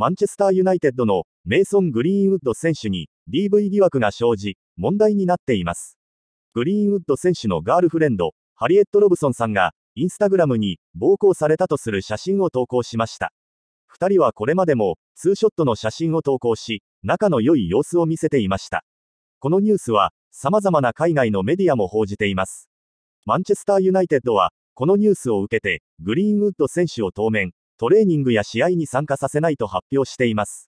マンチェスターユナイテッドのメイソン・グリーンウッド選手に DV 疑惑が生じ、問題になっています。グリーンウッド選手のガールフレンド、ハリエット・ロブソンさんが、インスタグラムに暴行されたとする写真を投稿しました。2人はこれまでも、ツーショットの写真を投稿し、仲の良い様子を見せていました。このニュースは、様々な海外のメディアも報じています。マンチェスターユナイテッドは、このニュースを受けて、グリーンウッド選手を当面、トレーニングや試合に参加させないと発表しています。